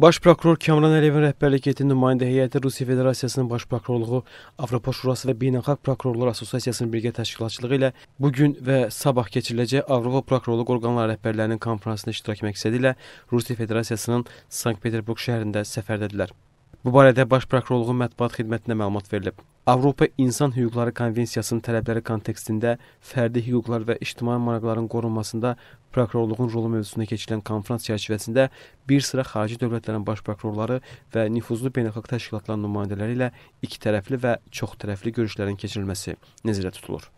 Baş prokuror Kamran Əliyevin rəhbərlik etdiyi nümayəndə heyəti Rusiya Federasiyasının Baş prokurorluğu, Avropa Şurası və Beynəlxalq Prokurorlar Assosiasiyasının birgə təşkilatçılığı ilə bu gün və sabah keçiriləcək Avropa Prokurorluq orqanları rəhbərlərinin konfransına iştirak məqsədi ilə Rusiya Federasiyasının Sankt-Peterburq şəhərində səfərdədirlər. Bu barədə Baş Prokurorluğun mətbuat xidmətinə məlumat verilib. Avropa İnsan Hüquqları Konvensiyasının tələbləri kontekstində fərdi hüquqlar və ictimai maraqların qorunmasında prokurorluğun rolu mövzusunda keçirilən konfrans çərçivəsində bir sıra xarici dövlətlərin baş prokurorları və nüfuzlu beynəlxalq təşkilatların nümayəndələri ilə ikitərəfli və çoxtərəfli görüşlərin keçirilməsi nəzərdə tutulur.